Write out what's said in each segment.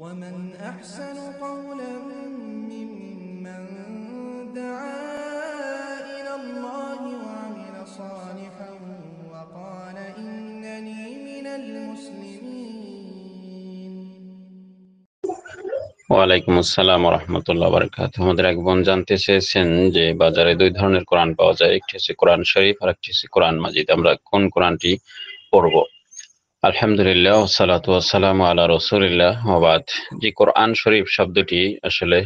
ومن أحسن قولا ممن دعا إلى الله وعمل صالحا وقال إنني من المسلمين ওয়ালাইকুম আসসালাম রহমতুল্লাহ বারকাত আমাদের এক বোন জানতে চেয়েছেন যে বাজারে দুই ধরনের কোরআন পাওয়া যায় একটি হচ্ছে কোরআন শরীফ আর একটি হচ্ছে কোরআন মাজিদ আমরা কোন কোরআনটি পড়বো আলহামদুলিল্লাহ সালাতাম আল্লাহ রসুলিল্লাহ হবাদ যে কোরআন শরীফ শব্দটি আসলে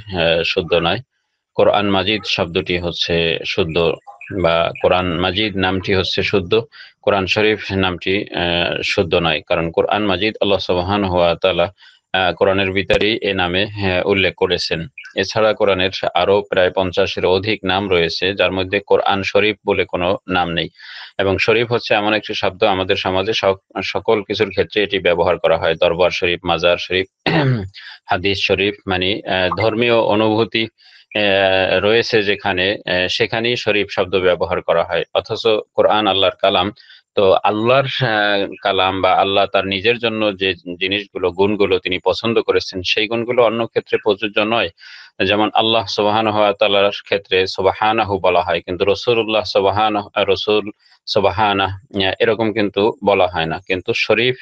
শুদ্ধ নয় কোরআন মাজিদ শব্দটি হচ্ছে শুদ্ধ বা কোরআন মাজিদ নামটি হচ্ছে শুদ্ধ কোরআন শরীফ নামটি শুদ্ধ নয় কারণ কোরআন মাজিদ আল্লাহ সবহান হুয়া তালা কোরআনের ভিতরে এ নামে হ্যাঁ, উল্লেখ করেছেন এছাড়া কোরআনের আরো প্রায় পঞ্চাশের অধিক নাম রয়েছে যার মধ্যে কোরআন শরীফ বলে কোনো নাম নেই এবং শরীফ হচ্ছে এমন একটি শব্দ আমাদের সমাজে সকল কিছুর ক্ষেত্রে এটি ব্যবহার করা হয় দরবার শরীফ মাজার শরীফ হাদিস শরীফ মানে ধর্মীয় অনুভূতি রয়েছে যেখানে সেখানেই শরীফ শব্দ ব্যবহার করা হয় অথচ কোরআন আল্লাহর কালাম তো আল্লাহর কালাম বা আল্লাহ তার নিজের জন্য যে জিনিসগুলো গুণগুলো তিনি পছন্দ করেছেন সেই গুণগুলো অন্য ক্ষেত্রে প্রযোজ্য নয় যেমন আল্লাহ সোবাহান তাল্লাহর ক্ষেত্রে সোবাহানাহু বলা হয় কিন্তু রসুল্লাহ সোবাহান রসুল সোবাহানা এরকম কিন্তু বলা হয় না কিন্তু শরীফ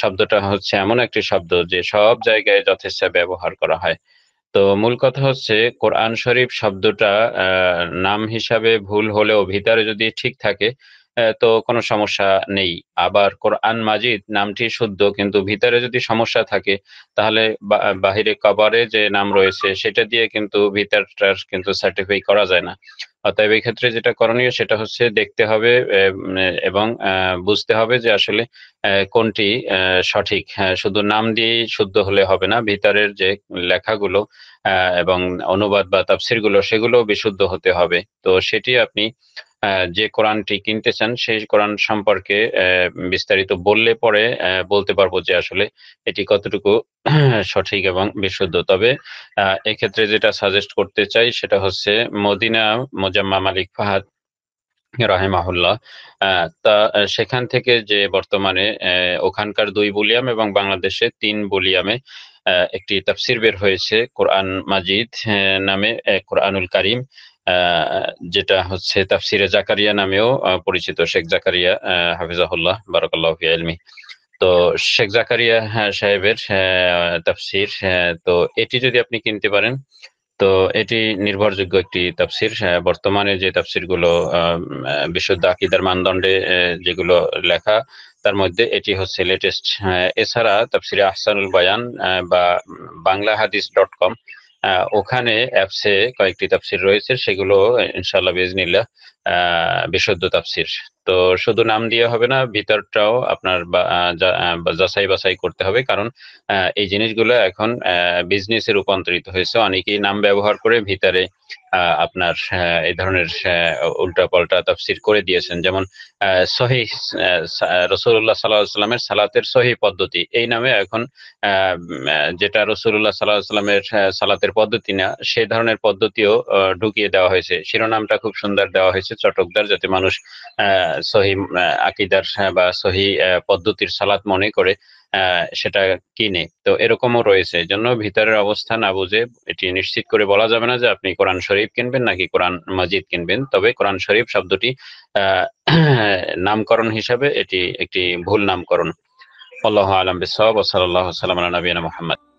শব্দটা হচ্ছে এমন একটি শব্দ যে সব জায়গায় যথেষ্ট ব্যবহার করা হয় তো মূল কথা হচ্ছে কোরআন শরীফ শব্দটা নাম হিসাবে ভুল হলেও ভিতরে যদি ঠিক থাকে তো কোনো সমস্যা নেই আবার কোরআন মাজিদ নামটি শুদ্ধ কিন্তু ভিতরে যদি সমস্যা থাকে তাহলে বাহিরে কবারে যে নাম রয়েছে সেটা দিয়ে কিন্তু ভিতরটার কিন্তু সার্টিফাই করা যায় না অতএব এই ক্ষেত্রে যেটা করণীয় সেটা হচ্ছে দেখতে হবে এবং বুঝতে হবে যে আসলে কোনটি সঠিক হ্যাঁ, শুধু নাম দিয়ে শুদ্ধ হলে হবে না ভিতরের যে লেখাগুলো এবং অনুবাদ বা তাফসিরগুলো সেগুলো বিশুদ্ধ হতে হবে তো সেটি আপনি যে কোরআনটি কিনতেছেন সেই কোরআন সম্পর্কে বিস্তারিত বললে পরে বলতে পারবো যে আসলে এটি কতটুকু সঠিক এবং বিশুদ্ধ তবে এক্ষেত্রে যেটা সাজেস্ট করতে চাই সেটা হচ্ছে মদিনা মোজাম্মা মালিক ফাহাদ রাহেমাহুল্লাহ তা সেখান থেকে যে বর্তমানে ওখানকার দুই বুলিয়াম এবং বাংলাদেশে তিন বুলিয়ামে একটি তাফসির বের হয়েছে কোরআন মাজিদ নামে কোরআনুল কারিম যেটা হচ্ছে তাফসিরে জাকারিয়া নামেও পরিচিত শেখ জাকারিয়া হাফিজাহুল্লাহ বারাকাল্লাহ আলমি তো শেখ জাকারিয়া হ্যাঁ, সাহেবের তাফসির তো এটি যদি আপনি কিনতে পারেন তো এটি নির্ভরযোগ্য একটি তাফসির বর্তমানে যে তাফসিরগুলো বিশুদ্ধ আকিদার মানদণ্ডে যেগুলো লেখা তার মধ্যে এটি হচ্ছে লেটেস্ট এছাড়া তাফসিরে আহসানুল বায়ান বা বাংলা হাদিস ডট কম ওখানে অ্যাপসে কয়েকটি তাফসির রয়েছে সেগুলো ইনশাল্লাহ বিজনিল্লাহ বিশুদ্ধ তাফসির তো শুধু নাম দিয়ে হবে না ভিতরটাও আপনার যাচাই বাছাই করতে হবে কারণ এই জিনিসগুলো এখন বিজনেসে রূপান্তরিত হয়েছে অনেকেই নাম ব্যবহার করে ভিতরে আপনার এই ধরনের উল্টা পাল্টা তাফসির করে দিয়েছেন যেমন সহি রসুল্লাহ সাল্লাহ সাল্লামের সালাতের সহি পদ্ধতি এই নামে এখন যেটা রসুল্লাহ সাল্লাহ সাল্লামের সালাতের পদ্ধতি না সেই ধরনের পদ্ধতিও ঢুকিয়ে দেওয়া হয়েছে শিরোনামটা খুব সুন্দর দেওয়া হয়েছে চটকদার যাতে মানুষ সহি আকিদার বা সহি পদ্ধতির সালাত মনে করে সেটা কিনে তো এরকমও রয়েছে জন্য ভিতরের অবস্থা না বুঝে এটি নিশ্চিত করে বলা যাবে না যে আপনি কোরআন শরীফ কিনবেন নাকি কোরআন মসজিদ কিনবেন তবে কোরআন শরীফ শব্দটি নামকরণ হিসাবে এটি একটি ভুল নামকরণ আল্লাহ আলম বিসব সাল্লাহ সাল্লাম নবীনা মোহাম্মদ